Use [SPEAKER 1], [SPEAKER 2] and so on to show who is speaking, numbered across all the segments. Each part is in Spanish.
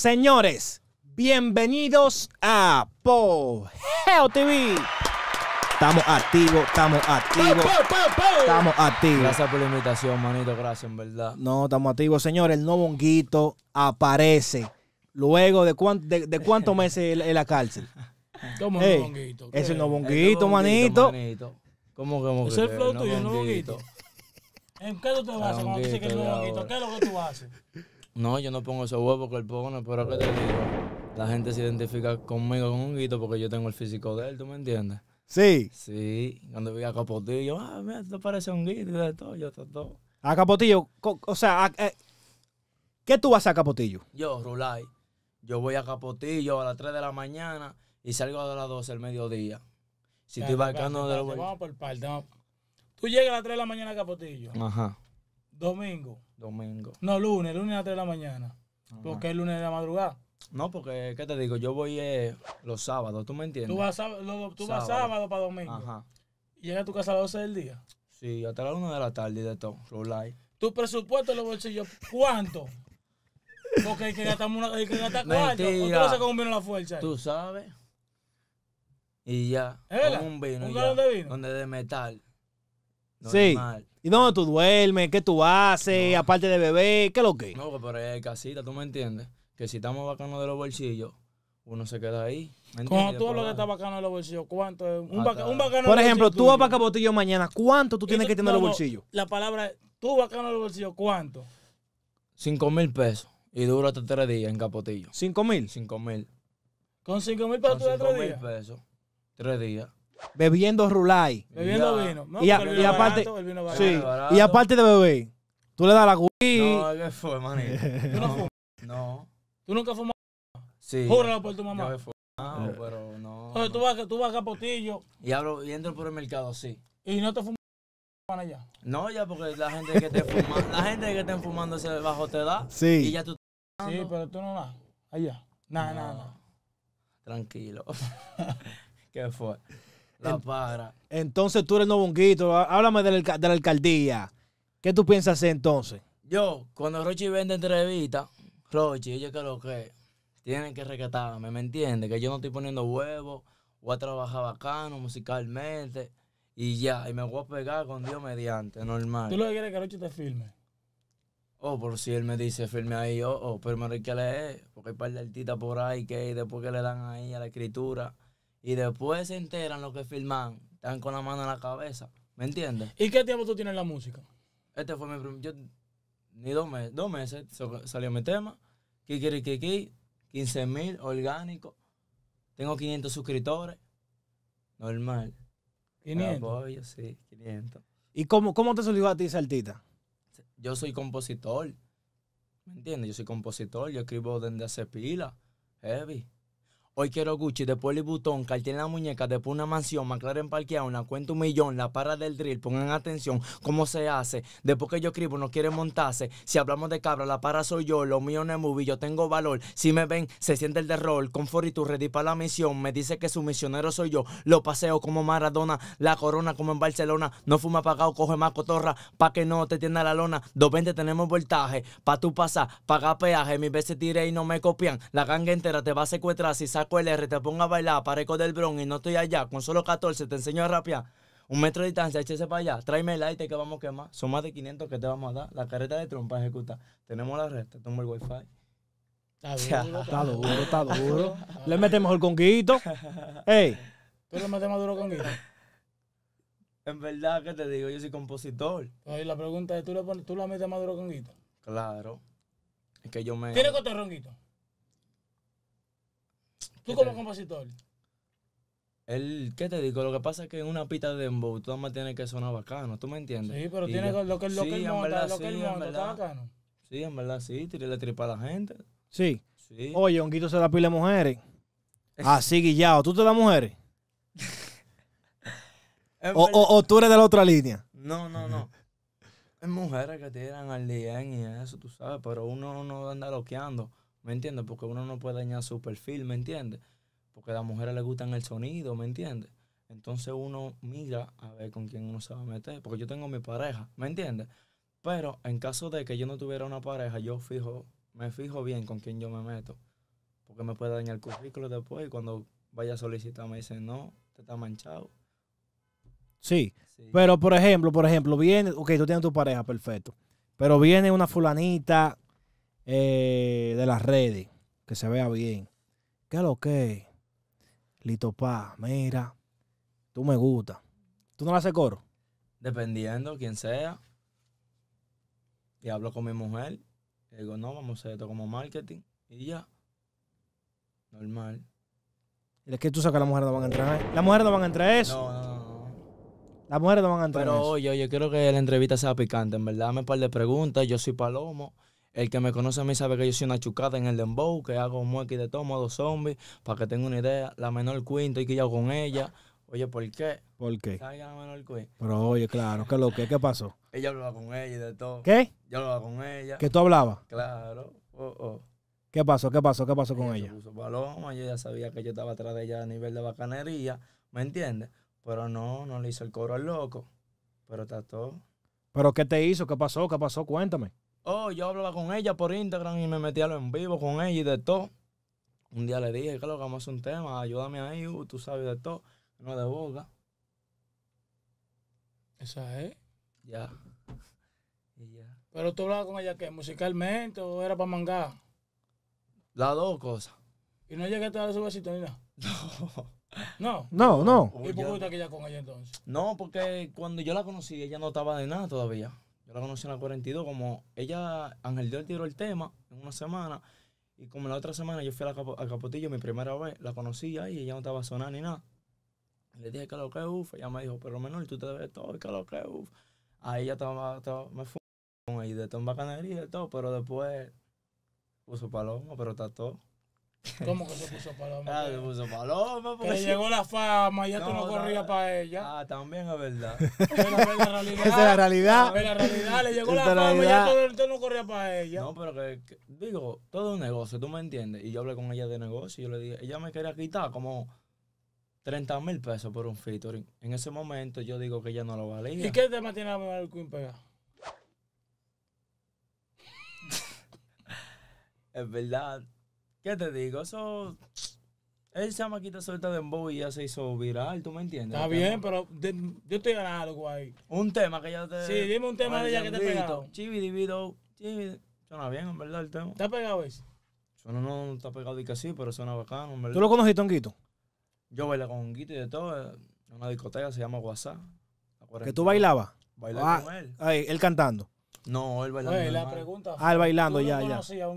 [SPEAKER 1] Señores, bienvenidos a Pogeo TV. Estamos activos, estamos activos. Estamos activos. Gracias por la invitación, manito. Gracias, en verdad. No, estamos activos, señores. El nuevo aparece. Luego de, de, cuántos meses en la cárcel. ¿Cómo Ey, bonguito, es el nuevo manito. ¿Cómo que cómo Es el flow tuyo, el nuevo
[SPEAKER 2] ¿En qué tú te vas a hacer cuando dices que el nuevo ¿Qué es lo que tú haces?
[SPEAKER 3] No, yo no pongo esos huevos que pero que te digo? La gente se identifica conmigo con un guito porque yo tengo el físico de él, ¿tú me entiendes?
[SPEAKER 1] Sí. Sí, cuando vi a Capotillo, ah,
[SPEAKER 3] mira, esto parece un guito de todo, yo todo,
[SPEAKER 1] A Capotillo, o sea, eh, ¿qué tú vas a Capotillo?
[SPEAKER 3] Yo, Rulay. Yo voy a Capotillo a las 3 de la mañana y salgo a las 12 del mediodía. Si estoy barcando de la Vamos por parte. Tú llegas a las 3 de la mañana a Capotillo. Ajá. Domingo. Domingo.
[SPEAKER 2] No, lunes, lunes a las 3 de la mañana.
[SPEAKER 3] Porque es lunes de la madrugada. No, porque, ¿qué te digo? Yo voy eh, los sábados, ¿tú me entiendes? Tú vas, tú sábado. vas sábado para domingo. Ajá. ¿Y llegas a tu casa a las 12 del día? Sí, hasta las 1 de la tarde de todo, los ¿Tu
[SPEAKER 2] presupuesto en los bolsillos cuánto? Porque hay que gastar, una, hay que gastar
[SPEAKER 1] cuánto, tú con un
[SPEAKER 3] vino la fuerza. Tú sabes. Y ya. ¿Es con un vino. vino? Donde de metal.
[SPEAKER 1] Sí. ¿Y dónde tú duermes? ¿Qué tú haces? Aparte de beber, ¿qué es lo que?
[SPEAKER 3] No, pero es casita, ¿tú me entiendes? Que si estamos bacanos de los bolsillos, uno se queda ahí. Cuando tú lo que está bacano de los bolsillos, ¿cuánto es? Un, de los bolsillos? Por ejemplo, tú vas para Capotillo mañana, ¿cuánto tú tienes que tener no, los bolsillos?
[SPEAKER 2] La palabra es, tú bacano de los bolsillos, ¿cuánto?
[SPEAKER 3] Cinco mil pesos. Y dura hasta tres días en Capotillo.
[SPEAKER 1] ¿Cinco mil? Cinco mil.
[SPEAKER 3] ¿Con cinco mil pesos tú tres días? Con cinco mil pesos.
[SPEAKER 1] Tres días bebiendo rulai. Bebiendo vino. No, y, aparte, Sí, y aparte de beber, tú le das la guía. No, ¿qué fue, manito? ¿Tú no, fumas? No.
[SPEAKER 2] ¿Tú nunca fumas?
[SPEAKER 3] Sí.
[SPEAKER 1] Júralo por
[SPEAKER 2] tu mamá. no,
[SPEAKER 3] eh. pero no.
[SPEAKER 2] tú vas, tú vas a Capotillo.
[SPEAKER 3] Y, hablo, y entro por el mercado, sí.
[SPEAKER 2] ¿Y no te fumas? allá?
[SPEAKER 3] No, ya porque la gente que te fuma, la gente que está fumando ese bajo te da. Sí. Y ya tú
[SPEAKER 2] Sí, pero tú no vas
[SPEAKER 1] allá. Nada, nada, nada.
[SPEAKER 3] Tranquilo. ¿Qué fue?
[SPEAKER 1] La para. Entonces tú eres novonguito. Háblame de la, alcaldía. ¿Qué tú piensas hacer entonces?
[SPEAKER 3] Yo, cuando Rochi vende entrevista, Rochi, yo creo que tienen que rescatarme, ¿me entiendes? Que yo no estoy poniendo huevos, voy a trabajar bacano musicalmente y ya, y me voy a pegar con Dios mediante, normal. ¿Tú lo que quieres que Rochi te firme? Oh, por si él me dice firme ahí, oh, oh, pero me hay que leer, porque hay un par de artistas por ahí que después que le dan ahí a la escritura, y después se enteran lo que filman están con la mano en la cabeza. ¿Me entiendes? ¿Y qué tiempo tú tienes en la música? Este fue mi primer. Yo, ni dos meses, dos meses salió mi tema. Kikirikiki, 15 mil orgánico. Tengo 500 suscriptores. Normal. 500.
[SPEAKER 1] ¿Y cómo, cómo te subió a ti saltita
[SPEAKER 3] Yo soy compositor. ¿Me entiendes? Yo soy compositor. Yo escribo desde hace pila. Heavy. Hoy quiero Gucci, después Louis Vuitton, Cartier en la muñeca, después una mansión, McLaren parqueada, una cuenta un millón, la para del drill, pongan atención, cómo se hace. Después que yo escribo, no quiere montarse. Si hablamos de cabra, la para soy yo, lo mío no es movie, yo tengo valor. Si me ven, se siente el rol, confort y tu ready para la misión. Me dice que su misionero soy yo, lo paseo como Maradona, la corona como en Barcelona. No fuma pagado, coge más cotorra, pa' que no te tienda la lona. dos 20 tenemos voltaje, pa' tu pasar, paga peaje. Mis veces tiré y no me copian. La ganga entera te va a secuestrar si sale te pongo a bailar, eco del Bron y no estoy allá. Con solo 14 te enseño a rapear. Un metro de distancia, échese para allá. Tráeme el aire que vamos a quemar. Son más de 500 que te vamos a dar. La carreta de trompa ejecuta. Tenemos la recta, tomo el wifi. Está duro, está duro,
[SPEAKER 1] Le metemos el conguito. Ey.
[SPEAKER 3] ¿Tú le metes más duro con Guito. En verdad, que te digo? Yo soy compositor. la pregunta es, ¿tú le, tú metes más duro con Claro. Es que yo me... ¿Tiene
[SPEAKER 2] te ronguito Tú como compositor.
[SPEAKER 3] El, ¿Qué te digo? Lo que pasa es que en una pista de dembow tú más tienes que sonar bacano, ¿tú me entiendes? Sí, pero tiene lo que lo lo que lo
[SPEAKER 2] que lo está bacano.
[SPEAKER 3] Sí, en verdad, sí, tirarle tripa a la gente.
[SPEAKER 1] Sí. sí. Oye, Honguito se la pila de mujeres. Así guillado, ¿tú te das mujeres?
[SPEAKER 3] o, o, o, tú eres de la otra línea. No, no, no. Es mujeres que tiran al día y eso, tú sabes, pero uno no anda loqueando. ¿me entiendes? Porque uno no puede dañar su perfil, ¿me entiendes? Porque a las mujeres les gustan el sonido, ¿me entiendes? Entonces uno mira a ver con quién uno se va a meter, porque yo tengo mi pareja, ¿me entiendes? Pero en caso de que yo no tuviera una pareja, yo fijo, me fijo bien con quién yo me meto, porque me puede dañar el currículo después y cuando vaya a solicitar me dicen, no, te está manchado.
[SPEAKER 1] Sí, sí. pero por ejemplo, por ejemplo, viene, ok, tú tienes tu pareja, perfecto, pero viene una fulanita eh, de las redes, que se vea bien. ¿Qué lo que? Litopá, mira, tú me gusta. ¿Tú no la haces coro?
[SPEAKER 3] Dependiendo quién sea. Y hablo con mi mujer. Y digo, no, vamos a hacer esto como marketing. Y ya.
[SPEAKER 1] Normal. es que tú sabes que las mujeres no van a entrar Las mujeres no van a entrar eso. No, no, no. Las mujeres no van a entrar Pero en eso.
[SPEAKER 3] oye, yo quiero que la entrevista sea picante. En verdad, me par de preguntas. Yo soy Palomo. El que me conoce a mí sabe que yo soy una chucada en el dembow, que hago mueque de todo modo zombies, para que tenga una idea. La menor queen, estoy yo con ella. Oye, ¿por qué? ¿Por qué?
[SPEAKER 1] Pero oye, claro, ¿qué lo que? ¿Qué pasó? Ella hablaba con ella y de todo. ¿Qué? Yo hablaba con ella. qué tú hablabas?
[SPEAKER 3] Claro. Oh, oh.
[SPEAKER 1] ¿Qué pasó? ¿Qué pasó? ¿Qué pasó con ella?
[SPEAKER 3] ella? yo ya sabía que yo estaba atrás de ella a nivel de bacanería, ¿me entiendes?
[SPEAKER 1] Pero no, no le hizo el coro al loco. Pero está todo. ¿Pero qué te hizo? ¿Qué pasó? ¿Qué pasó? Cuéntame.
[SPEAKER 3] Oh, yo hablaba con ella por Instagram y me metía lo en vivo con ella y de todo. Un día le dije, claro, que vamos a hacer un tema, ayúdame ahí, uh, tú sabes de todo. No de boca. Esa es. Ya.
[SPEAKER 2] Pero tú hablabas con ella que musicalmente o era para mangar. Las dos cosas.
[SPEAKER 3] ¿Y no llegaste a su besito ni nada? No.
[SPEAKER 1] No. No, no. ¿Y por
[SPEAKER 2] qué con ella entonces?
[SPEAKER 3] No, porque cuando yo la conocí, ella no estaba de nada todavía. Yo la conocí en la 42, como ella, Ángel el tiró el tema en una semana, y como la otra semana yo fui a, la, Capotillo, mi primera vez, la conocí ahí, y ella no estaba sonando ni nada. le dije, que lo que Uf, ella me dijo, pero menor, tú te ves todo, que lo que Uf, Ahí ella estaba, me fui, y de todo en bacanería y todo, pero después puso paloma, pero está todo. ¿Cómo que se puso paloma? Ah, se puso paloma. Porque que llegó la fama y ya tú no, corrías para ella. Ah, también es verdad. Esa es la realidad. Esa es la realidad. la realidad. Le llegó la, fama y ya tú, no corrías para ella. No, pero que, digo, todo es un negocio, tú me entiendes. Y yo hablé con ella de negocio y yo le dije, ella me quería quitar como 30 mil pesos por un featuring. En ese momento yo digo que ella no lo valía. ¿Y
[SPEAKER 2] qué tema tiene la del Queen pega?
[SPEAKER 3] es verdad. ¿Qué te digo? Eso. llama Quita, suelta de y ya se hizo viral, ¿tú me entiendes? Está bien, pero yo estoy ganando algo ahí. Un tema que ya te. Sí, dime un tema de ella que te pegado. Chibi Divido. Chibi. Suena bien, en verdad, el tema. ¿Te ha pegado ese? Suena, no, no está pegado y que sí, pero suena bacano, en verdad. ¿Tú lo conociste, Honguito? Yo bailé con Honguito y de todo. Eh, en una discoteca se llama WhatsApp. ¿Que tú bailabas? Bailé ah,
[SPEAKER 1] con él. Ahí, él cantando. No, él bailando. Oye, la pregunta. Ah, bailando ya, ya. conocías
[SPEAKER 2] a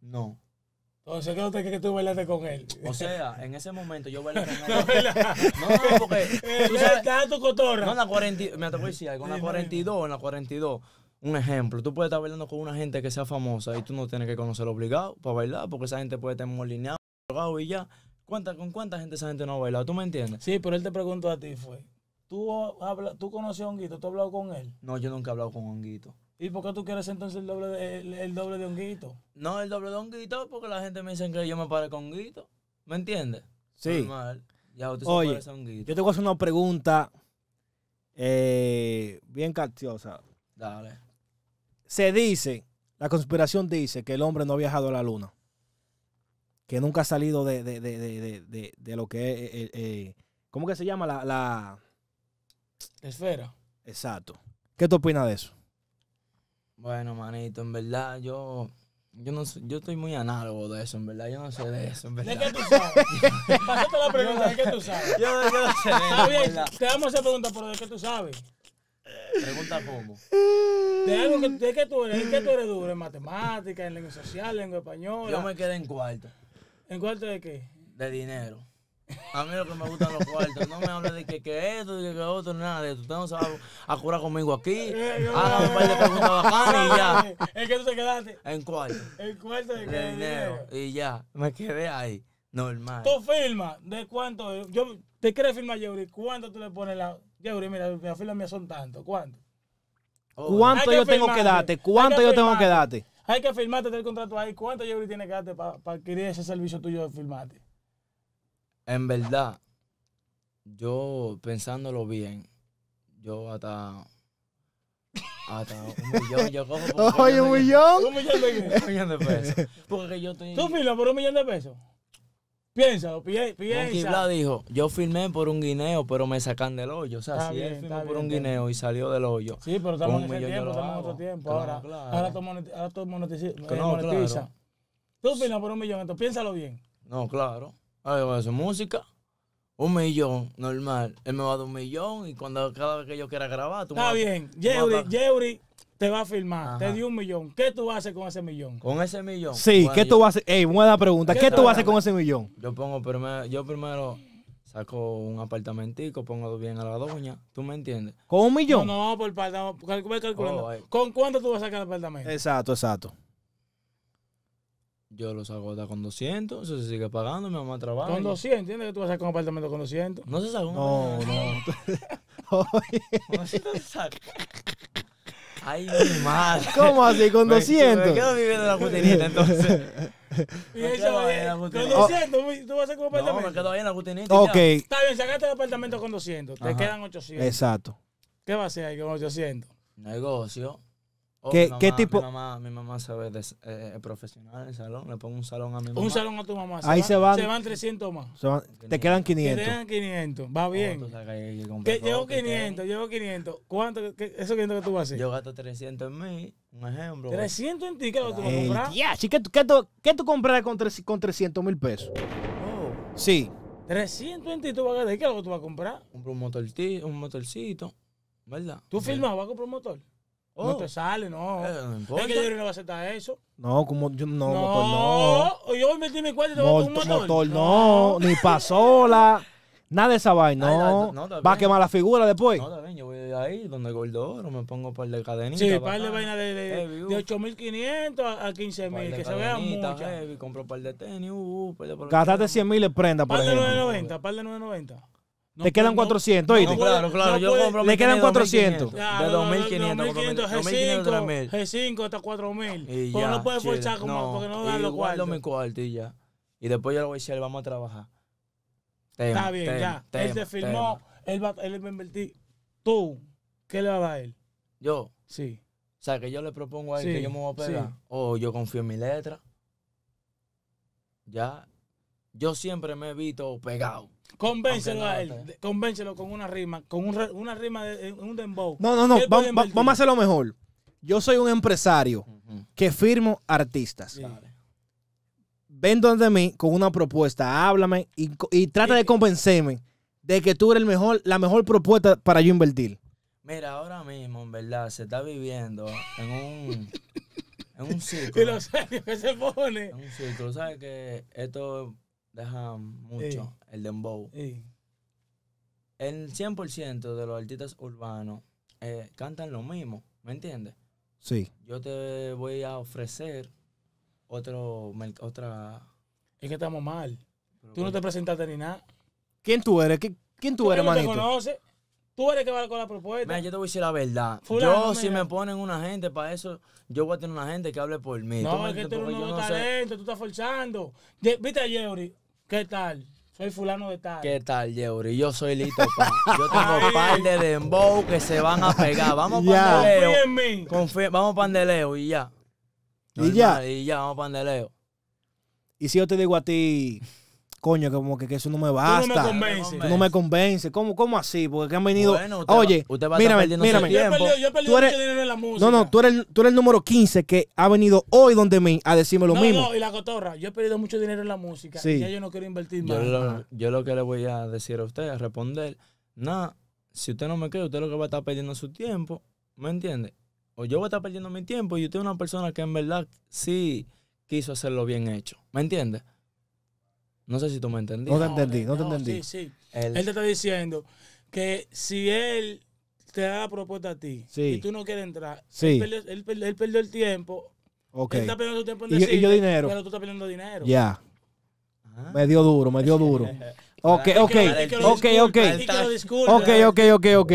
[SPEAKER 2] No. Entonces, ¿qué te que
[SPEAKER 3] tú bailaste con él? O sea, en ese momento yo bailé con No, no, no, porque. Eh, tú sabes, tu cotorra. No, en la 42, me atrevo a decir algo, en la 42, en la 42. Un ejemplo, tú puedes estar bailando con una gente que sea famosa y tú no tienes que conocerlo obligado para bailar, porque esa gente puede estar drogado y ya. ¿Cuánta, ¿Con cuánta gente esa gente no ha bailado? ¿Tú me entiendes? Sí, pero él te preguntó a ti, fue.
[SPEAKER 2] ¿Tú, tú conoces a Honguito? ¿Tú has hablado con él?
[SPEAKER 3] No, yo nunca he hablado con Honguito. ¿Y por qué tú quieres entonces el doble de, el, honguito? No, el doble de honguito porque la gente me dice que yo me pare con honguito. ¿Me entiendes? Sí. Oye, yo te voy
[SPEAKER 1] una pregunta eh, bien capciosa. Dale. Se dice, la conspiración dice que el hombre no ha viajado a la luna. Que nunca ha salido de, de, lo que es... Eh, eh, ¿Cómo que se llama la, la... Esfera. Exacto. ¿Qué tú opinas de eso?
[SPEAKER 3] Bueno, manito, en verdad yo yo no yo estoy muy análogo de eso, en verdad. Yo no sé de eso, en verdad. ¿De qué tú sabes? Pásate la pregunta, ¿de qué tú sabes? Yo, no sé Está bien,
[SPEAKER 2] te damos esa pregunta, pero ¿de qué tú sabes?
[SPEAKER 3] Pregunta cómo.
[SPEAKER 2] De algo que, de tú ¿de qué tú eres duro? ¿En matemáticas, en lengua social, en lengua española? Yo me
[SPEAKER 3] quedé en cuarto. ¿En cuarto de qué? De dinero. A mí lo que me gustan los cuartos. No me hables de que, que esto, de que, que otro, nada de eso. Usted no se va a, curar conmigo aquí. Eh, Hágame un par de preguntas bacanas y ya. ¿En que tú te quedaste? En cuarto. En cuarto de, dinero. Y ya, me quedé ahí. Normal. ¿Tú
[SPEAKER 2] firmas? ¿De cuánto? Yo, ¿Te quieres firmar, Yeuri? ¿Cuánto tú le pones la...? Yeuri, mira, las filas mías son tantos ¿Cuánto? Oh. ¿Cuánto yo tengo que darte? ¿Cuánto yo tengo que darte? Hay que firmarte el contrato ahí. ¿Cuánto Yeuri tiene que darte para adquirir ese servicio tuyo de firmarte?
[SPEAKER 3] en verdad, yo pensándolo bien, yo hasta. Hasta un millón, yo cojo.
[SPEAKER 2] ¡Oye, un millón! Un millón de, un millón de pesos. Porque yo estoy. ¿Tú firmas por un millón de pesos?
[SPEAKER 3] Piénsalo, piensa. Blas dijo, yo filmé por un guineo, pero me sacan del hoyo. O sea, si firmó por un guineo y salió del hoyo. Sí, pero estamos en ese tiempo, estamos en
[SPEAKER 2] otro tiempo. ahora, ahora tú monetizas. tú monetiza, Tú firmas por un millón, entonces piénsalo bien.
[SPEAKER 3] No, claro ahora yo voy a hacer música. Un millón, normal. Él me va a dar un millón y cuando cada vez que yo quiera grabar, tú Está bien. Yeuri,
[SPEAKER 2] te va a firmar. Te dio un millón. ¿Qué tú vas a hacer con ese millón? ¿Con ese millón?
[SPEAKER 1] Sí, ¿qué tú vas a hacer? Ey, buena pregunta. ¿Qué, tú vas a hacer con ese millón?
[SPEAKER 3] Yo pongo primero, yo primero saco un apartamentico, pongo bien a la doña. ¿Tú me entiendes? ¿Con un millón? No, no, por parte, calculando. Oh, ¿Con cuánto tú vas a
[SPEAKER 2] sacar el apartamento?
[SPEAKER 3] Exacto, exacto. Yo los saco con 200, eso se sigue pagando, mi mamá trabaja. ¿Con
[SPEAKER 2] 200? ¿Entiendes que tú vas a sacar un apartamento con 200? No se saca un No, no.
[SPEAKER 1] no se
[SPEAKER 3] saca. Ay, mi madre. ¿Cómo así? ¿Con 200? Me quedo viviendo en la putinita entonces. Y eso va la Con 200, tú vas a sacar un apartamento. No, me quedo ahí en la putinita. Ok. Está
[SPEAKER 2] bien, sacaste el apartamento con 200, te
[SPEAKER 3] quedan 800. Exacto. ¿Qué va a hacer ahí con 800? Negocio. Oh, ¿Qué, mi mamá, ¿Qué, tipo? Mi mamá, sabe de, eh, profesional el salón. Le pongo un salón a mi mamá. Un salón a tu mamá.
[SPEAKER 1] Ahí se van. Se van 300 más. te quedan 500. Te quedan
[SPEAKER 3] 500. Va oh, bien.
[SPEAKER 2] llevo 500, llevo 500. ¿Cuánto? Que, ¿Eso que tú vas a hacer? Yo gasto 300 en mí. Un ejemplo. 300
[SPEAKER 1] en ti, ¿qué lo tú vas a comprar? Yeah, ¿qué, qué, qué tú compras con, 300 mil pesos? Oh. Sí. 300 en ti, tú vas a ¿Qué es lo que tú vas a comprar? Un
[SPEAKER 2] motorcito, un motorcito ¿verdad? ¿Tú a comprar un motor? No oh. te sale, no. Eh, es que yo no va a aceptar eso.
[SPEAKER 1] No, como yo, no, no, motor,
[SPEAKER 2] pues no. Yo voy a meter mi cuarto y te voy a poner motor.
[SPEAKER 1] no, ni pa sola Nada de esa vaina, no. va a quemar la figura después. No, también,
[SPEAKER 3] yo voy de ahí, donde Gordoro, me pongo un par de cadenitas. Sí, par de vainas de, de, de 8.500 uh. a 15.000, que se vea muchas. Compro un par de tenis, uh,
[SPEAKER 1] par de... Gastaste 100.000 en prenda, por Par de 9.90,
[SPEAKER 2] par de 9.90
[SPEAKER 1] te quedan 400, ¿oíste? claro, claro. yo compro quedan 400. de
[SPEAKER 2] 2.500. G5, G5 hasta 4.000. Y yo no puedes forzar como porque no dan los cuartos.
[SPEAKER 3] mi cuarto y ya. Y después yo lo voy a decir, vamos a trabajar. Está bien, ya. él se firmó,
[SPEAKER 2] él va, él a invertir. Tú, ¿qué le va a dar a él? Yo. Sí. O sea, que yo le propongo
[SPEAKER 3] a él que yo me voy a pegar. O yo confío en mi letra. Ya. Yo siempre me he visto pegado. Convéncelo a él, convéncelo con una rima,
[SPEAKER 2] con un, una rima de un dembow. No, no, no, vamos
[SPEAKER 1] a hacerlo mejor. Yo soy un empresario que firmo artistas. Ven donde mí con una propuesta, háblame y, trata de convencerme de que tú eres el mejor, la mejor propuesta para yo invertir.
[SPEAKER 3] Mira, ahora mismo, en verdad, se está viviendo en un, en un ciclo. y los años que se pone. En un ciclo. ¿Sabes que esto deja mucho el dembow. El 100% de los artistas urbanos eh, cantan lo mismo, ¿me entiendes? Sí. Yo te voy a ofrecer otro, otra... Es que estamos mal. tú no te presentaste ni nada.
[SPEAKER 1] ¿Quién tú eres? ¿Quién, tú, eres, manito?
[SPEAKER 3] Tú eres que va con la propuesta. Mira, yo te voy a decir la verdad. yo, si me ponen una gente para eso, yo voy a tener una gente que hable por mí. No, es que tú eres un talento, tú estás forzando. Viste a
[SPEAKER 2] ¿Qué tal? Soy fulano de tal.
[SPEAKER 3] ¿Qué tal, Yeuri? Yo soy Lito Yo tengo un par de dembow que se van a pegar. Vamos yeah. pandeleo. Confía en mí. Vamos vamos pandeleo y ya. y ya. y ya, vamos pandeleo.
[SPEAKER 1] Y si yo te digo a ti, coño, como que, eso no me basta. no me convence. no me convence. ¿Cómo, así? Porque han venido. Oye, usted va mírame, mírame. Yo mucho dinero en la música. No, no, tú eres, tú el número 15 que ha venido hoy donde mí a decirme lo mismo. No, y
[SPEAKER 3] la cotorra, yo he perdido mucho dinero en la música. Y ya yo no quiero invertir más. Yo lo, que le voy a decir a usted, a responder, nada, si usted no me cree, usted lo que va a estar perdiendo su tiempo, ¿me entiende? O yo voy a estar perdiendo mi tiempo y usted es una persona que en verdad sí quiso hacerlo bien hecho, ¿me entiende? No sé si tú me entendí. No te entendí, no, te entendí. Sí, sí. Él, te está diciendo que
[SPEAKER 2] si él te da la propuesta a ti y tú no quieres entrar, él, perdió, el tiempo.
[SPEAKER 1] Okay. Él está perdiendo su tiempo en y, yo dinero. Pero
[SPEAKER 2] tú estás perdiendo dinero. Ya.
[SPEAKER 1] Ah. Me dio duro, me dio duro. ok, ok, ok, ok. Ok, ok, ok, ok.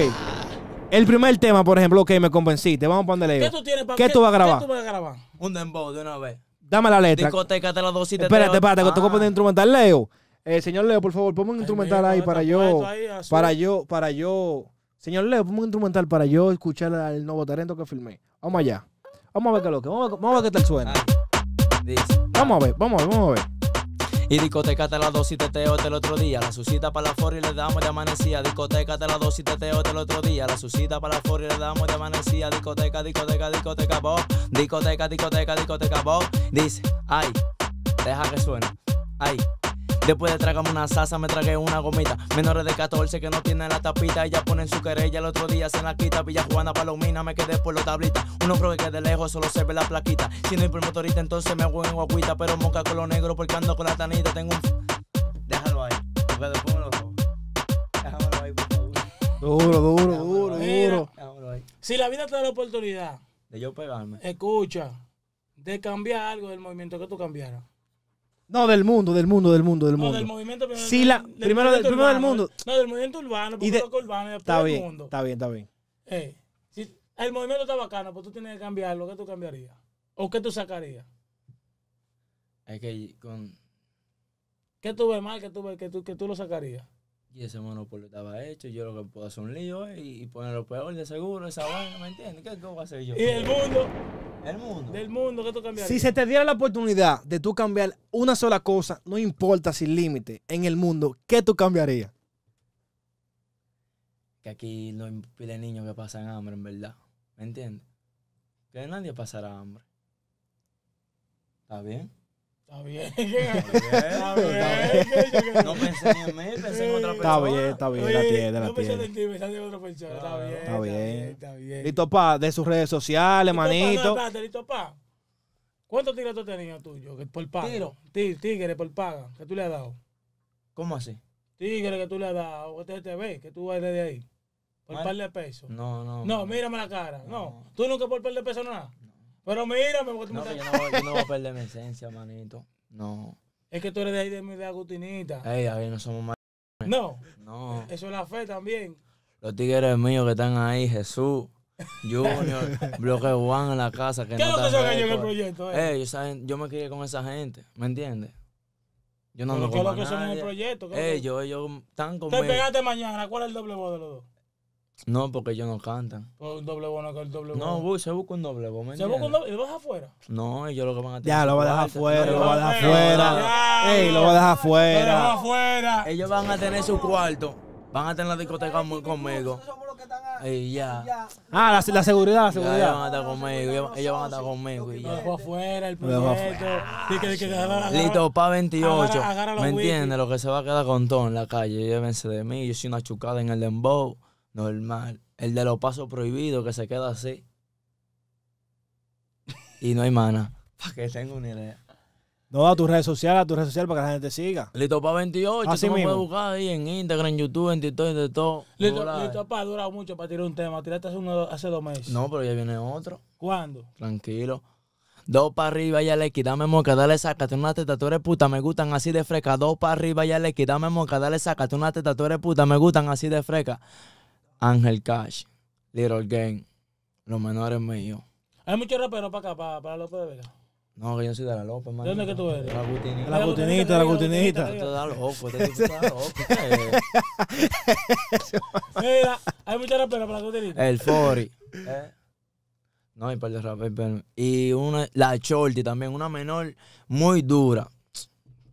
[SPEAKER 1] El primer tema, por ejemplo, ok, me convenciste. Vamos a ponerle. ¿Qué tú tienes para ¿Qué, ¿Qué tú vas a grabar? ¿Qué tú vas a grabar? Un dembow de una vez. Dame la letra. espérate, espérate, que tengo que ah. poner instrumental, Leo. Eh, señor Leo, por favor, ponme un instrumental ahí para yo. para yo, para yo. Señor Leo, ponme un instrumental para yo escuchar El nuevo talento que filmé. Vamos allá. Vamos a ver qué es lo que. Vamos a ver, vamos a ver qué tal suena. Ah, vamos a ver, vamos a ver, vamos a ver. Y
[SPEAKER 3] discoteca y la y teteo del este otro día. La suscita para la for y le damos de amanecía. y la te teteo del este otro día. La suscita para la for y le damos de amanecía. Discoteca, discoteca, discoteca, vos. Discoteca, discoteca, discoteca, vos. Dice, ay, deja que suene. Ay. Después de tragarme una salsa, me tragué una gomita. Menores de 14 que no tienen la tapita. Ella ponen su querella, el otro día se la quita. Villa Juana Palomina, me quedé por los tablitas. Uno creo que de lejos solo se ve la plaquita. Si no hay por motorista, entonces me hago en guaguita. Pero moca con lo negro porque ando con la tanita. Tengo un. Déjalo ahí, porque después me lo
[SPEAKER 1] ahí, Duro, duro, duro, duro.
[SPEAKER 3] Si la vida te da la oportunidad. De yo pegarme.
[SPEAKER 2] Escucha, de cambiar algo del movimiento que tú cambiaras.
[SPEAKER 1] No, del mundo, del mundo, del mundo, del mundo. No, del movimiento
[SPEAKER 2] primero. Sí, la, del primero, del, primero del mundo. Pues. No, del movimiento urbano, y de, urbano está bien, Está bien, está eh, bien. si el movimiento está bacano, pues tú tienes que cambiarlo. ¿Qué tú cambiarías? ¿O qué tú sacarías?
[SPEAKER 1] Es que con...
[SPEAKER 2] ¿Qué tuve mal ¿Qué que tú, tú lo sacarías?
[SPEAKER 3] y ese monopolio estaba hecho, yo lo que puedo hacer un lío eh, y, poner ponerlo peor de seguro, esa vaina, ¿me entiendes? ¿Qué, voy a hacer yo? Y el mundo. El mundo. Del mundo que tú cambiarías. Si se
[SPEAKER 1] te diera la oportunidad de tú cambiar una sola cosa, no importa sin límite, en el mundo, ¿qué tú cambiarías?
[SPEAKER 3] Que aquí no impide niños que pasan hambre, en verdad. ¿Me entiendes? Que nadie pasará hambre. ¿Está bien? Está bien. Está bien. No pensé en mí, pensé en otra persona. Está bien, está bien. la tiene, la no pensé en
[SPEAKER 1] ti, pensé en otra persona. Está, bien, está bien. Está bien. Pa, de sus redes sociales, manito.
[SPEAKER 2] Listo Pa. ¿Cuántos tigres tú tenías tuyo? Por paga. Tiro. Tigre por paga. que tú le has dado? ¿Cómo así? Tigre que tú le has dado. qué te ves que tú vas de ahí. Por par de pesos.
[SPEAKER 3] No, no. No,
[SPEAKER 2] mírame la cara. No. Tú nunca por par de pesos nada. Pero mira, me tú no, yo no, yo no voy a
[SPEAKER 3] perder mi esencia, manito. No. Es que tú eres de ahí de,
[SPEAKER 2] mi de Agustinita.
[SPEAKER 3] Ey, a ver, no somos más. No. No.
[SPEAKER 2] Eso es la fe también.
[SPEAKER 3] Los tigres míos que están ahí, Jesús, Junior, Bloque Juan en la casa. Que ¿Qué no es lo que se cayó en el proyecto? Eh? Ey, yo, yo me crié con esa gente, ¿me entiendes? Yo no lo ¿Qué es lo que son en el proyecto? Ellos, ellos están conmigo. Te pegaste mañana,
[SPEAKER 2] ¿cuál es el doble voz de los dos?
[SPEAKER 3] No, porque ellos no cantan.
[SPEAKER 2] Pues doble bono el doble No,
[SPEAKER 3] se busca un doble bono. ¿Se busca un doble ¿Y lo deja afuera? No, ellos lo que van a tener. Ya, lo va a dejar afuera, lo va a dejar afuera. Ey, lo voy a dejar afuera. afuera. Ellos van a tener su cuarto. Van a tener la discoteca conmigo. Y ya.
[SPEAKER 1] Ah, la, seguridad, la seguridad. ellos van
[SPEAKER 3] a estar conmigo, ellos, van a estar conmigo. Y ya. Lo dejo afuera el proyecto. Listo, pa' 28. ¿Me entiendes? Lo que se va a quedar con todo en la calle. Llévense de mí, yo soy una chucada en el dembow. Normal. El de los pasos prohibidos que se queda así.
[SPEAKER 1] Y no hay mana.
[SPEAKER 3] Para que tenga una idea.
[SPEAKER 1] No, a tus redes sociales, a tus redes sociales para que la gente te siga. para
[SPEAKER 3] 28, Así tú me puedes buscar ahí en Instagram, en YouTube, en TikTok, en todo. Listo
[SPEAKER 2] para ha mucho para tirar un tema. Tiraste hace, uno, hace dos meses. No, pero
[SPEAKER 3] ya viene otro. ¿Cuándo? Tranquilo. Dos para arriba, ya le quitame moca, dale sácate una teta, tú eres puta, me gustan así de fresca. Dos para arriba, ya le quitame moca, dale sácate una teta, tú eres puta, me gustan así de fresca. Ángel Cash, Little Gang, Los Menores Míos.
[SPEAKER 2] Hay muchos raperos para acá, para, para López de Vega.
[SPEAKER 3] No, que yo soy de la López, man. ¿De dónde que tú eres? la Gutinita. La Gutinita, la Gutinita. Esto da loco, te da loco. Mira,
[SPEAKER 2] hay muchos raperos para la Gutinita. El Fori. ¿Eh?
[SPEAKER 3] No, hay par de raperos. Y una, la Shorty también, una menor muy dura.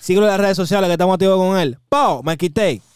[SPEAKER 1] Síguelo en las redes sociales que estamos activos con él. Pau, me quité.